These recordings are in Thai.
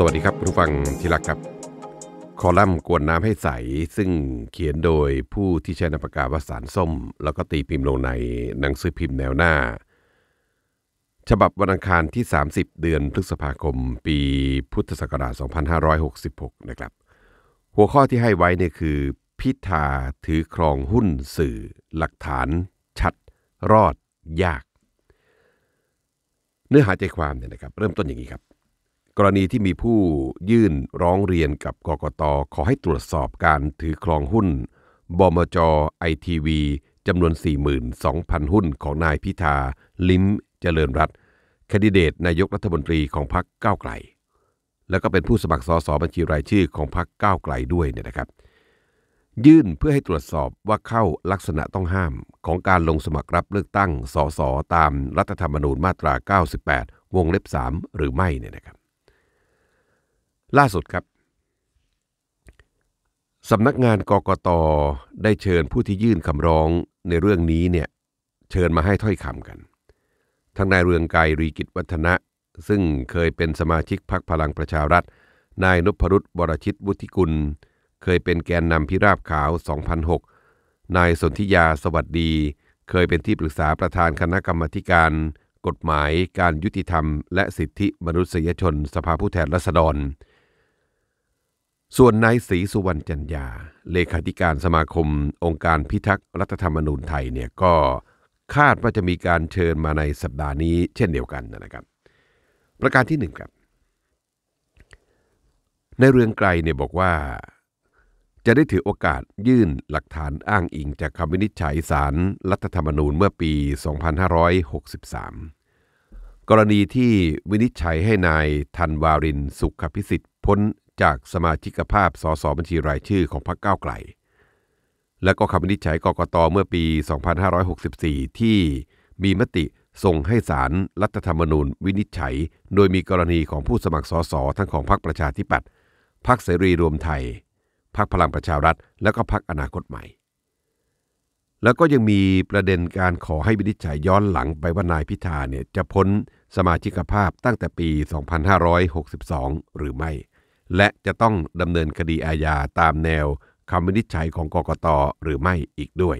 สวัสดีครับผู้ฟังที่รักครับคอลัมน์กวนน้ำให้ใส ซึ่งเขียนโดยผู้ที่ใช้นามปากกาวาสารส้ม แล้วก็ตีพิมพ์ลงในหนังสือพิมพ์แนวหน้า ฉบับวันอังคารที่ 30 เดือนพฤษภาคม ปีพุทธศักราช2566นะครับหัวข้อที่ให้ไว้เนี่ยคือพิธา ถือครองหุ้น สื่อ หลักฐาน ชัด รอด ยาก เนื้อหาใจความเนี่ยนะครับเริ่มต้นอย่างนี้ครับกรณีที่มีผู้ยื่นร้องเรียนกับกกตขอให้ตรวจสอบการถือครองหุ้น บมจไอทีวีจำนวน 42,000 หุ้นของนายพิธา ลิ้มเจริญรัตแคนดิเดตนายกรัฐมนตรีของพรรคก้าวไกล และก็เป็นผู้สมัครสอสบัญชีรายชื่อของพรรคก้าวไกลด้วยเนี่ยนะครับ ยื่นเพื่อให้ตรวจสอบว่าเข้าลักษณะต้องห้ามของการลงสมัครรับเลือกตั้งสอสอตามรัฐธรรมนูญมาตรา 98 วงเล็บ 3 หรือไม่เนี่ยนะครับล่าสุดครับ สำนักงานกกตได้เชิญผู้ที่ยื่นคำร้องในเรื่องนี้เนี่ยเชิญมาให้ถ้อยคำกัน ทั้งนายเรืองไกรรีกิจวัฒนะซึ่งเคยเป็นสมาชิกพรรคพลังประชารัฐ นายนพรุษบรชิตวุฒิกุลเคยเป็นแกนนำพิราบขาว 2006 นายสนธิยาสวัสดี เคยเป็นที่ปรึกษาประธานคณะกรรมการ กฎหมายการยุติธรรม และสิทธิมนุษยชนสภาผู้แทนราษฎรส่วนนายศรีสุวรรณจันยาเลขาธิการสมาคมองค์การพิทักษ์รัฐธรรมนูญไทยเนี่ยก็คาดว่าจะมีการเชิญมาในสัปดาห์นี้เช่นเดียวกันนะครับประการที่หนึ่งครับในเรื่องไกลเนี่ยบอกว่า จะได้ถือโอกาสยื่นหลักฐานอ้างอิงจากคำวินิจฉัยสารรัฐธรรมนูญเมื่อปี 2563 กรณีที่วินิจฉัยให้นายธันวารินสุขพิสิทธิ์พ้นจากสมาชิกภาพสสบัญชีรายชื่อ ของพรรคก้าวไกล และก็คำวินิจฉัยกกตเมื่อปี 2564 ที่มีมติส่งให้สารรัฐธรรมนูญวินิจฉัยโดยมีกรณีของผู้สมัครสสทั้งของพรรคประชาธิปัตย์ พรรคเสรีรวมไทย พรรคพลังประชารัฐ และก็พรรคอนาคตใหม่ แล้วก็ยังมีประเด็นการขอให้วินิจฉัยย้อนหลังไปว่านายพิธาเนี่ยจะพ้นสมาชิกภาพตั้งแต่ปี 2562 หรือไม่และจะต้องดำเนินคดีอาญาตามแนวคำวินิจฉัยของกกตหรือไม่อีกด้วย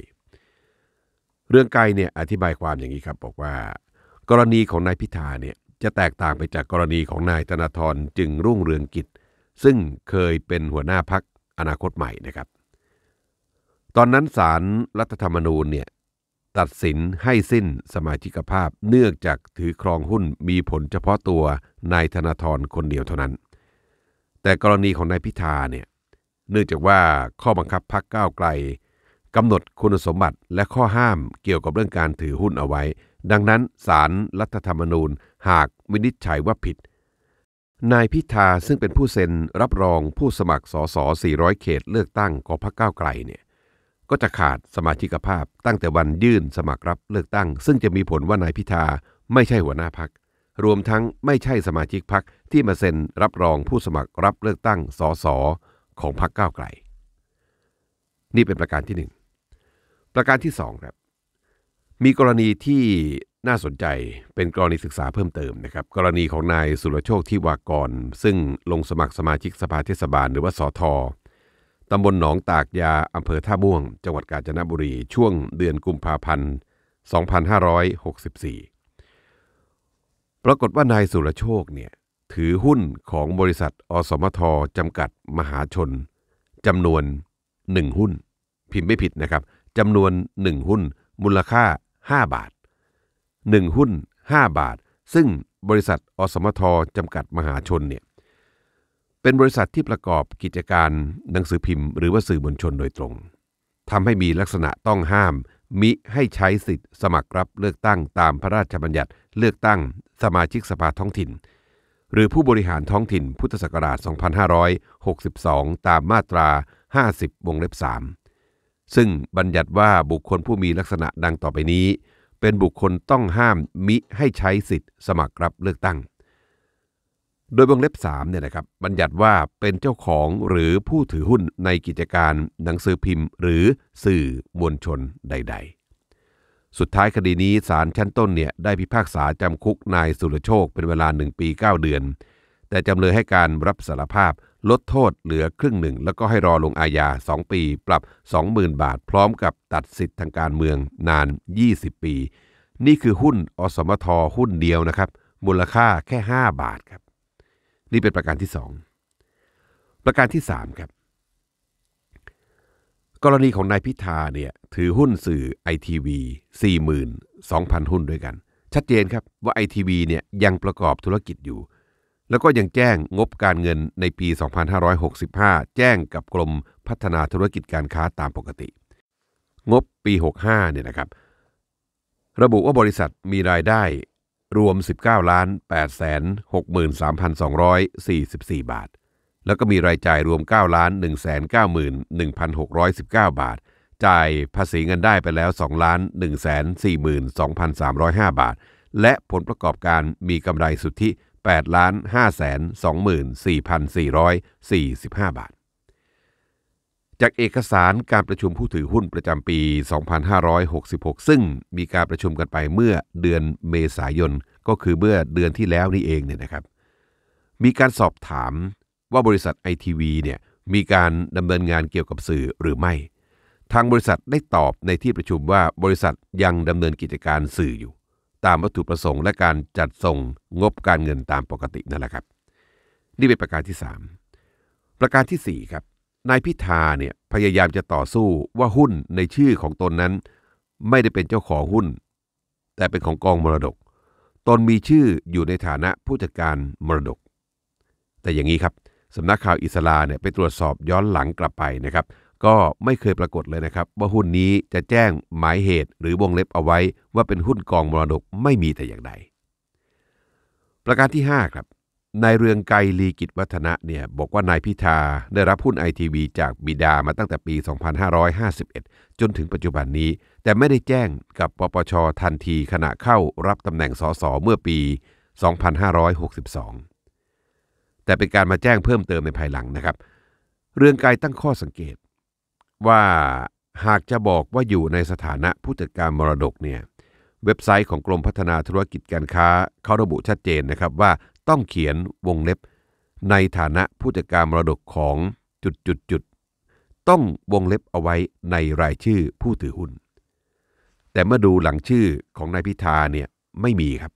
เรื่องไกลเนี่ยอธิบายความอย่างนี้ครับบอกว่า กรณีของนายพิธาเนี่ยจะแตกต่างไปจากกรณีของนายธนาธรจึงรุ่งเรืองกิจ ซึ่งเคยเป็นหัวหน้าพักอนาคตใหม่นะครับ ตอนนั้นสารรัฐธรรมนูญเนี่ยตัดสินให้สิ้นสมาชิกภาพเนื่องจากถือครองหุ้นมีผลเฉพาะตัวนายธนาธรคนเดียวเท่านั้นแต่กรณีของนายพิธาเนี่ยเนื่องจากว่าข้อบังคับพักก้าวไกล กำหนดคุณสมบัติและข้อห้ามเกี่ยวกับเรื่องการถือหุ้นเอาไว้ ดังนั้นสารรัฐธรรมนูญหากวินิจฉัยว่าผิดนายพิธา ซึ่งเป็นผู้เซ็นรับรองผู้สมัครสส400 เขตเลือกตั้งของพรรคก้าวไกลเนี่ยก็จะขาดสมาชิกภาพ ตั้งแต่วันยื่นสมัครรับเลือกตั้ง ซึ่งจะมีผลว่านายพิธาไม่ใช่หัวหน้าพักรวมทั้งไม่ใช่สมาชิกพักที่มาเซ็นรับรองผู้สมัครรับเลือกตั้งสสของพักก้าวไกล นี่เป็นประการที่ 1 ประการที่2ครับมีกรณีที่น่าสนใจเป็นกรณีศึกษาเพิ่มเติมนะครับ กรณีของนายสุรโชคทิวากรซึ่งลงสมัครสมาชิกสภาเทศบาล หรือว่าสอทอตำบลหนองตากยาอำเภอท่าม่วง จังหวัดกาญจนบุรีช่วงเดือนกุมภาพันธ์ 2564ปรากฏว่านายสุรโชคเนี่ยถือหุ้นของบริษัทอสมทจำกัดมหาชนจำนวนหนึ่งหุ้น พิมพ์ไม่ผิดนะครับจำนวนหนึ่งหุ้น มูลค่า 5 บาทหนึ่งหุ้น 5 บาท ซึ่งบริษัทอสมทจำกัดมหาชนเนี่ยเป็นบริษัทที่ประกอบกิจการหนังสือพิมพ์หรือว่าสื่อมวลชนโดยตรงทำให้มีลักษณะต้องห้ามมิให้ใช้สิทธิ์สมัครรับเลือกตั้งตามพระราชบัญญัติเลือกตั้งสมาชิกสภาท้องถิ่น หรือผู้บริหารท้องถิ่น พุทธศักราช 2562 ตามมาตรา 50 วงเล็บ 3 ซึ่งบัญญัติว่าบุคคลผู้มีลักษณะดังต่อไปนี้ เป็นบุคคลต้องห้ามมิให้ใช้สิทธิ์สมัครรับเลือกตั้งโดยวงเล็บ3เนี่ยนะครับบัญญัติว่าเป็นเจ้าของหรือผู้ถือหุ้นในกิจการหนังสือพิมพ์หรือสื่อมวลชนใดๆ สุดท้ายคดีนี้ศาลชั้นต้นเนี่ยได้พิพากษาจำคุกนายสุรโชคเป็นเวลา 1 ปี 9 เดือน แต่จำเลยให้การรับสารภาพลดโทษเหลือครึ่งหนึ่ง แล้วก็ให้รอลงอาญา2ปี ปรับ 20,000 บาท พร้อมกับตัดสิทธิ์ทางการเมืองนาน 20 ปี นี่คือหุ้นอสมทหุ้นเดียวนะครับ มูลค่าแค่ 5 บาทครับนี่เป็นประการที่สองประการที่สามครับกรณีของนายพิธาเนี่ยถือหุ้นสื่อไอทีวีสสี่่หมืนองพันหุ้นด้วยกัน ชัดเจนครับว่าไอทีวีเนี่ยยังประกอบธุรกิจอยู่ แล้วก็ยังแจ้งงบการเงินในปี 2565 แจ้งกับกรมพัฒนาธุรกิจการค้าตามปกติ งบปี 65เนี่ยนะครับระบุว่าบริษัทมีรายได้รวม 19ล้าน8แสน63,244 บาท แล้วก็มีรายจ่ายรวม9ล้าน1 9 1 6 1 9บาท จ่ายภาษีเงินได้ไปแล้ว2ล้าน1 4 2 3 0 5 บาท และผลประกอบการมีกำไรสุทธิ8ล้าน5 2 4 4 4 5 บาทจากเอกสารการประชุมผู้ถือหุ้นประจำปี 2566 ซึ่งมีการประชุมกันไปเมื่อเดือนเมษายนก็คือเมื่อเดือนที่แล้วนี่เองเนี่ยนะครับ มีการสอบถามว่าบริษัทไอทีวีเนี่ยมีการดำเนินงานเกี่ยวกับสื่อหรือไม่ ทางบริษัทได้ตอบในที่ประชุมว่าบริษัทยังดำเนินกิจการสื่ออยู่ ตามวัตถุประสงค์และการจัดส่งงบการเงินตามปกตินั่นแหละครับ นี่เป็นประการที่ 3 ประการที่ 4 ครับนายพิธาเนี่ยพยายามจะต่อสู้ว่าหุ้นในชื่อของตนนั้น ไม่ได้เป็นเจ้าของหุ้น แต่เป็นของกองมรดก ตนมีชื่ออยู่ในฐานะผู้จัดการมรดก แต่อย่างนี้ครับสำนักข่าวอิสลาเนี่ยไปตรวจสอบย้อนหลังกลับไปนะครับ ก็ไม่เคยปรากฏเลยนะครับ ว่าหุ้นนี้จะแจ้งหมายเหตุหรือวงเล็บเอาไว้ว่าเป็นหุ้นกองมรดกไม่มีแต่อย่างใดประการที่ 5 ครับนายเรืองไกรลีกิจวัฒนะเนี่ยบอกว่านายพิธาได้รับหุ้นไอทีวีจากบิดามาตั้งแต่ปี 2551 จนถึงปัจจุบันนี้ แต่ไม่ได้แจ้งกับปปชทันทีขณะเข้ารับตำแหน่งสสเมื่อปี 2562 แต่เป็นการมาแจ้งเพิ่มเติมในภายหลังนะครับ เรืองไกรตั้งข้อสังเกต ว่าหากจะบอกว่าอยู่ในสถานะผู้จัดการมรดกเนี่ยเว็บไซต์ของกรมพัฒนาธุรกิจการค้าเขาระบุชัดเจนนะครับว่าต้องเขียนวงเล็บในฐานะผู้จัดการมรดกของจุดจุดจุดต้องวงเล็บเอาไว้ในรายชื่อผู้ถือหุ้น แต่เมื่อดูหลังชื่อของนายพิธาเนี่ยไม่มีครับ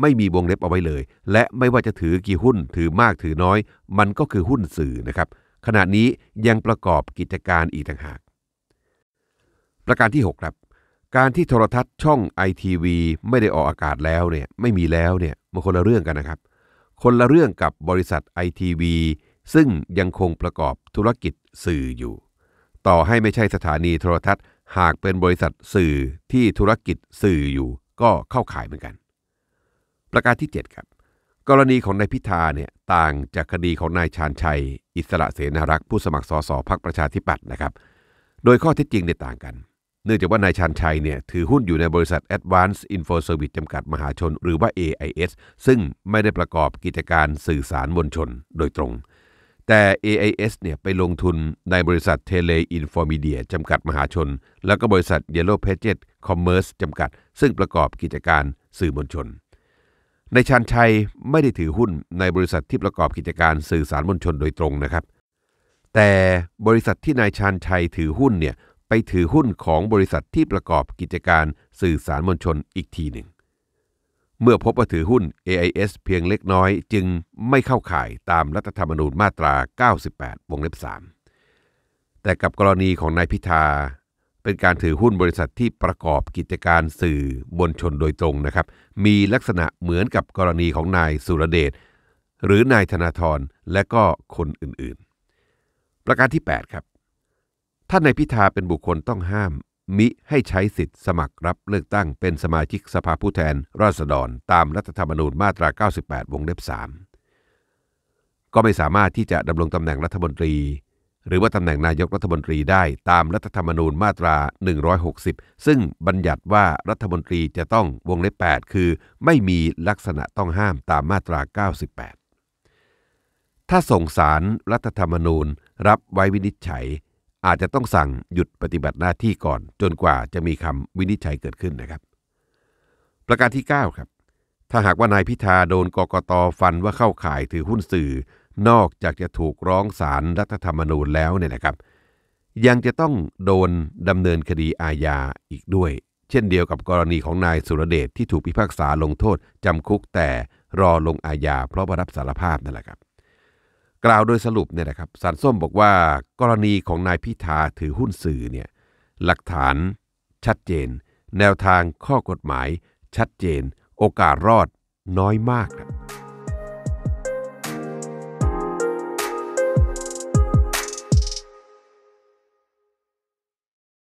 ไม่มีวงเล็บเอาไว้เลย และไม่ว่าจะถือกี่หุ้นถือมากถือน้อย มันก็คือหุ้นสื่อนะครับ ขณะนี้ยังประกอบกิจการอีกต่างหาก ประการที่ 6 ครับ การที่โทรทัศน์ช่องไอทีวีไม่ได้ออกอากาศแล้วเนี่ยไม่มีแล้วเนี่ยมันคนละเรื่องกันนะครับคนละเรื่องกับบริษัทไอทีวีซึ่งยังคงประกอบธุรกิจสื่ออยู่ ต่อให้ไม่ใช่สถานีโทรทัศน์ หากเป็นบริษัทสื่อที่ธุรกิจสื่ออยู่ก็เข้าขายเหมือนกัน ประการที่ 7 ครับ กรณีของนายพิธาเนี่ยต่างจากคดีของนายชาญชัย อิสระเสนารักษ์ผู้สมัครสสพักประชาธิปัตย์นะครับ โดยข้อเท็จจริงในต่างกันเนื่องจากว่านายชานชัยเนี่ยถือหุ้นอยู่ในบริษัท Advanced Info Service จำกัดมหาชน หรือว่า AIS ซึ่งไม่ได้ประกอบกิจการสื่อสารมวลชนโดยตรง แต่ AIS เนี่ยไปลงทุนในบริษัทเทเลอินฟอร์มีเดียจำกัดมหาชน แล้วก็บริษัท Yellow Pages Commerce จำกัด ซึ่งประกอบกิจการสื่อมวลชน นายชานชัยไม่ได้ถือหุ้นในบริษัทที่ประกอบกิจการสื่อสารมวลชนโดยตรงนะครับ แต่บริษัทที่นายชานชัยถือหุ้นเนี่ยไปถือหุ้นของบริษัทที่ประกอบกิจการสื่อสารมวลชนอีกทีหนึ่ง เมื่อพบว่าถือหุ้น AIS เพียงเล็กน้อย จึงไม่เข้าข่ายตามรัฐธรรมนูญมาตรา 98วงเล็บ3แต่กับกรณีของนายพิธาเป็นการถือหุ้นบริษัทที่ประกอบกิจการสื่อมวลชนโดยตรงนะครับ มีลักษณะเหมือนกับกรณีของนายสุรเดชหรือนายธนาธรและก็คนอื่น ๆ ประการที่ 8 ครับท่านนายพิธาเป็นบุคคลต้องห้าม มิให้ใช้สิทธิ์สมัครรับเลือกตั้งเป็นสมาชิกสภาผู้แทนราษฎรตามรัฐธรรมนูญมาตรา 98 วงเล็บ3ก็ไม่สามารถที่จะดำรงตำแหน่งรัฐมนตรี หรือว่าตำแหน่งนายกรัฐมนตรีได้ตามรัฐธรรมนูญมาตรา 160 ซึ่งบัญญัติว่ารัฐมนตรีจะต้องวงเล็บ8คือไม่มีลักษณะต้องห้ามตามมาตรา 98 ถ้าส่งสารรัฐธรรมนูญ รับไว้วินิจฉัยอาจจะต้องสั่งหยุดปฏิบัติหน้าที่ก่อน จนกว่าจะมีคำวินิจฉัยเกิดขึ้นนะครับ ประการที่9ครับถ้าหากว่านายพิธาโดนกกตฟันว่าเข้าข่ายถือหุ้นสื่อ นอกจากจะถูกร้องศาลรรัฐธรรมนูญแล้วเนี่ยนะครับ ยังจะต้องโดนดำเนินคดีอาญาอีกด้วย เช่นเดียวกับกรณีของนายสุรเดชที่ถูกพิพากษาลงโทษจำคุกแต่รอลงอาญาเพราะรับสารภาพนั่นแหละครับกล่าวโดยสรุปเนี่ยนะครับสารส้มบอกว่ากรณีของนายพิธาถือหุ้นสื่อเนี่ยหลักฐานชัดเจน แนวทางข้อกฎหมายชัดเจน โอกาสรอดน้อยมากครับ